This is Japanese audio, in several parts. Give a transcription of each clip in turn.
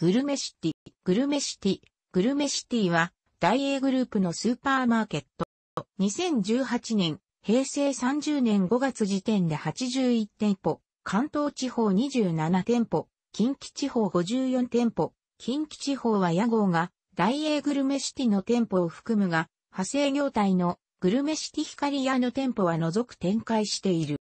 グルメシティ、グルメシティ、グルメシティは、大英グループのスーパーマーケット。2018年、平成30年5月時点で81店舗、関東地方27店舗、近畿地方54店舗、近畿地方は屋号が、大英グルメシティの店舗を含むが、派生業態のグルメシティ光屋の店舗は除く展開している。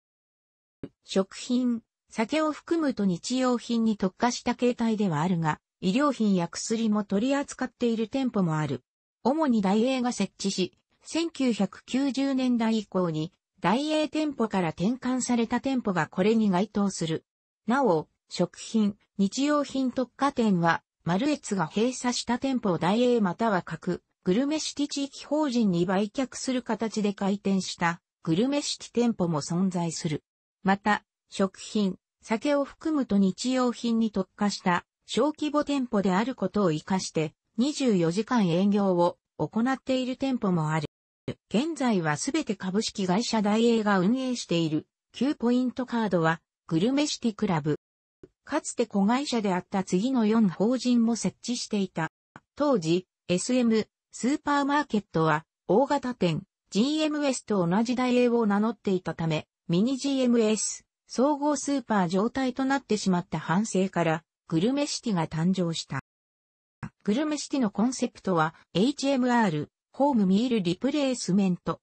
食品、酒を含むと日用品に特化した形態ではあるが、医療品や薬も取り扱っている店舗もある。主に大英が設置し、1990年代以降に大英店舗から転換された店舗がこれに該当する。なお、食品、日用品特化店は、マルエツが閉鎖した店舗を大英または各グルメシティ地域法人に売却する形で開店したグルメシティ店舗も存在する。また、食品、酒を含むと日用品に特化した小規模店舗であることを活かして24時間営業を行っている店舗もある。現在はすべて株式会社大英が運営している9ポイントカードはグルメシティクラブ。かつて子会社であった次の4法人も設置していた。当時、SM、スーパーマーケットは大型店、GMS と同じ大英を名乗っていたため、ミニ GMS、総合スーパー状態となってしまった反省から、グルメシティが誕生した。グルメシティのコンセプトは HMR、ホームミールリプレイスメント。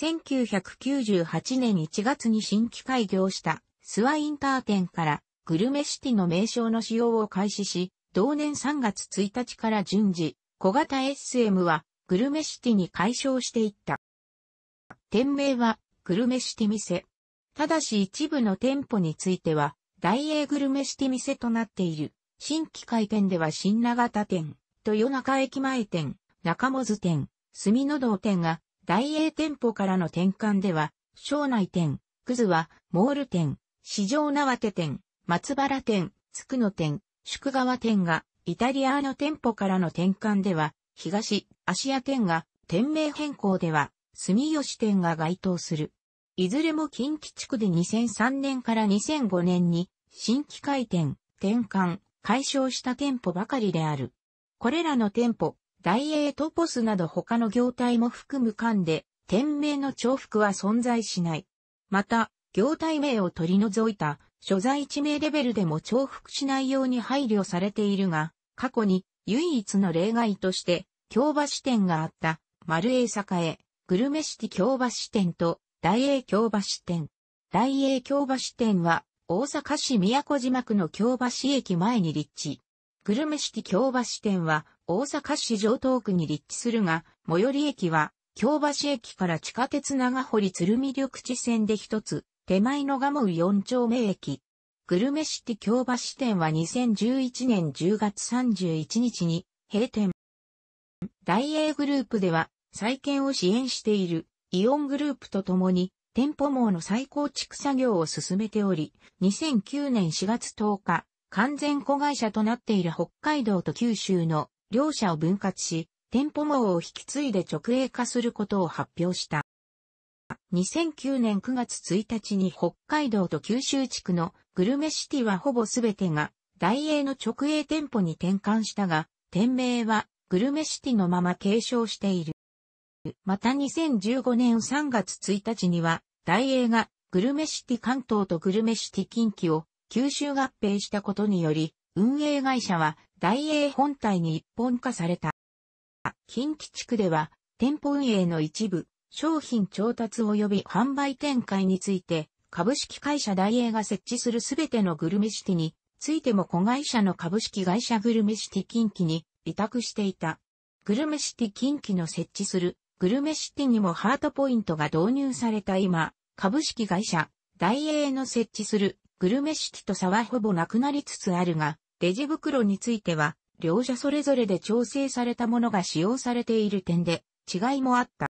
1998年1月に新規開業したスワインター店からグルメシティの名称の使用を開始し、同年3月1日から順次、小型 SM はグルメシティに解消していった。店名はグルメシティ店。ただし一部の店舗については大英グルメシティ店となっている。新規開店では新長田店、豊中駅前店、中本店、住の堂店が、大英店舗からの転換では、省内店、くずは、モール店、市場縄手店、松原店、つくの店、宿川店が、イタリアの店舗からの転換では、東、芦屋店が、店名変更では、住吉店が該当する。いずれも近畿地区で2003年から2005年に新規開店、転換、解消した店舗ばかりである。これらの店舗、ダイエートポスなど他の業態も含む間で、店名の重複は存在しない。また、業態名を取り除いた所在地名レベルでも重複しないように配慮されているが、過去に唯一の例外として、京橋店があった、丸栄栄、グルメシティ京橋店と大英京橋店。大英京橋店は、大阪市宮古島区の京橋駅前に立地。グルメ式京橋店は、大阪市城東区に立地するが、最寄り駅は、京橋駅から地下鉄長堀鶴見緑地線で一つ、手前のガウ4丁目駅。グルメ式京橋店は2011年10月31日に閉店。大英グループでは、再建を支援しているイオングループとともに店舗網の再構築作業を進めており、2009年4月10日、完全子会社となっている北海道と九州の両社を分割し、店舗網を引き継いで直営化することを発表した。2009年9月1日に北海道と九州地区のグルメシティはほぼすべてが大英の直営店舗に転換したが、店名はグルメシティのまま継承している。また2015年3月1日には、大英がグルメシティ関東とグルメシティ近畿を吸収合併したことにより、運営会社は大英本体に一本化された。近畿地区では、店舗運営の一部、商品調達及び販売展開について、株式会社大英が設置するすべてのグルメシティについても子会社の株式会社グルメシティ近畿に委託していた。グルメシティ近畿の設置するグルメシティにもハートポイントが導入された今、株式会社、大英の設置するグルメシティと差はほぼなくなりつつあるが、レジ袋については、両者それぞれで調整されたものが使用されている点で違いもあった。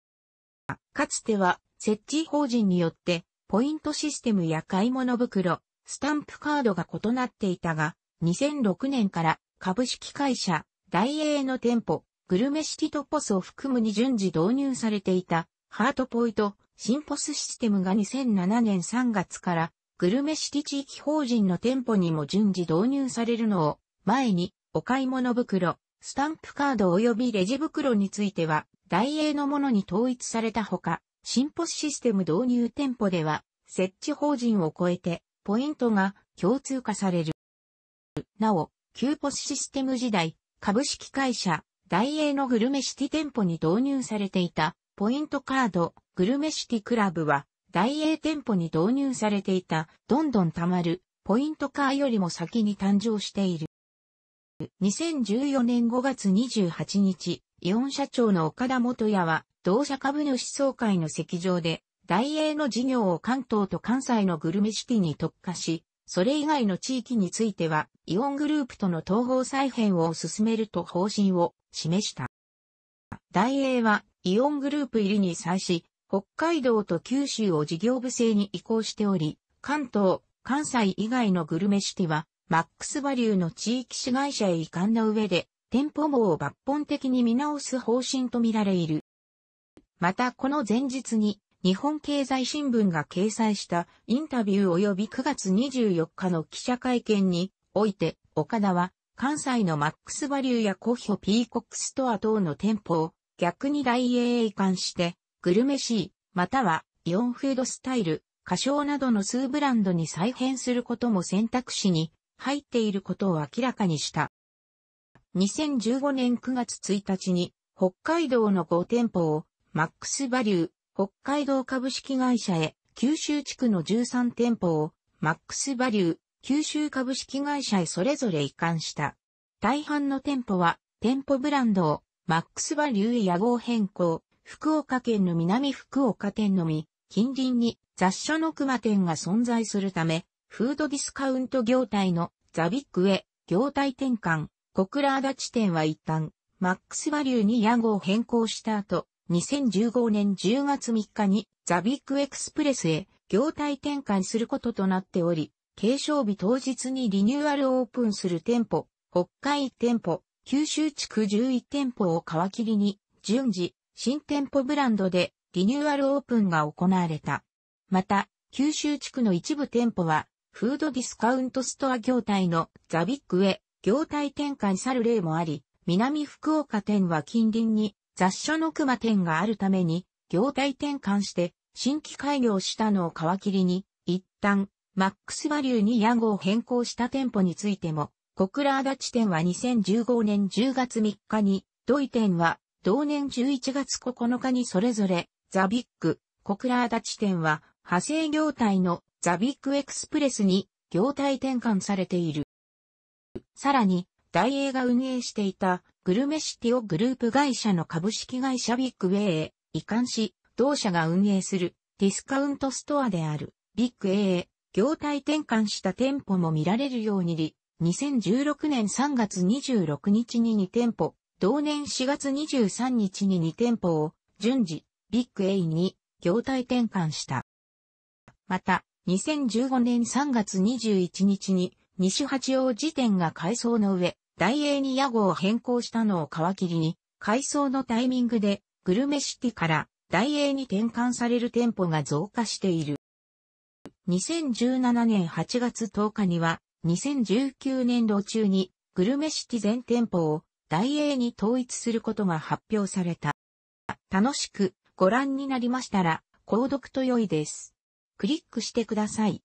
かつては、設置法人によって、ポイントシステムや買い物袋、スタンプカードが異なっていたが、2006年から株式会社、大英の店舗、グルメシティトポスを含むに順次導入されていた、ハートポイとシンポスシステムが2007年3月から、グルメシティ地域法人の店舗にも順次導入されるのを、前に、お買い物袋、スタンプカード及びレジ袋については、大英のものに統一されたほか、シンポスシステム導入店舗では、設置法人を超えて、ポイントが共通化される。なお、キューポスシステム時代、株式会社、大英のグルメシティ店舗に導入されていた、ポイントカード、グルメシティクラブは、大英店舗に導入されていた、どんどん貯まる、ポイントカーよりも先に誕生している。2014年5月28日、イオン社長の岡田元也は、同社株主総会の席上で、大英の事業を関東と関西のグルメシティに特化し、それ以外の地域については、イオングループとの統合再編を進めると方針を示した。大英はイオングループ入りに際し、北海道と九州を事業部制に移行しており、関東、関西以外のグルメシティは、マックスバリューの地域市会社へ移管の上で、店舗網を抜本的に見直す方針とみられる。またこの前日に、日本経済新聞が掲載したインタビュー及び9月24日の記者会見において、岡田は関西のマックスバリューやコヒョピーコックストア等の店舗を逆に大英へ移管して、グルメシー、またはイオンフードスタイル、歌唱などの数ブランドに再編することも選択肢に入っていることを明らかにした。2015年9月1日に北海道の5店舗をマックスバリュー北海道株式会社へ九州地区の13店舗をマックスバリュー九州株式会社へそれぞれ移管した。大半の店舗は、店舗ブランドを、マックスバリューへ野号変更、福岡県の南福岡店のみ、近隣に雑所の熊店が存在するため、フードディスカウント業態のザビックへ業態転換、小倉足立店は一旦、マックスバリューに野号変更した後、2015年10月3日にザビックエクスプレスへ業態転換することとなっており、継承日当日にリニューアルオープンする店舗、北海店舗、九州地区11店舗を皮切りに、順次、新店舗ブランドでリニューアルオープンが行われた。また、九州地区の一部店舗は、フードディスカウントストア業態のザビッグへ業態転換さる例もあり、南福岡店は近隣に雑所の熊店があるために、業態転換して新規開業したのを皮切りに、一旦マックスバリューに屋号を変更した店舗についても、小倉足立店は2015年10月3日に、ドイ店は同年11月9日にそれぞれ、ザビック、小倉足立店は派生業態のザビックエクスプレスに業態転換されている。さらに、ダイエーが運営していたグルメシティをグループ会社の株式会社ビッグウェイへ移管し、同社が運営するディスカウントストアであるビッグ A へ業態転換した店舗も見られるようにり、2016年3月26日に2店舗、同年4月23日に2店舗を順次、ビッグ A に業態転換した。また、2015年3月21日に西八王子店が改装の上、大英に屋号を変更したのを皮切りに、改装のタイミングでグルメシティから大英に転換される店舗が増加している。2017年8月10日には、2019年度中に、グルメシティ全店舗を、大英に統一することが発表された。楽しくご覧になりましたら、購読と良いです。クリックしてください。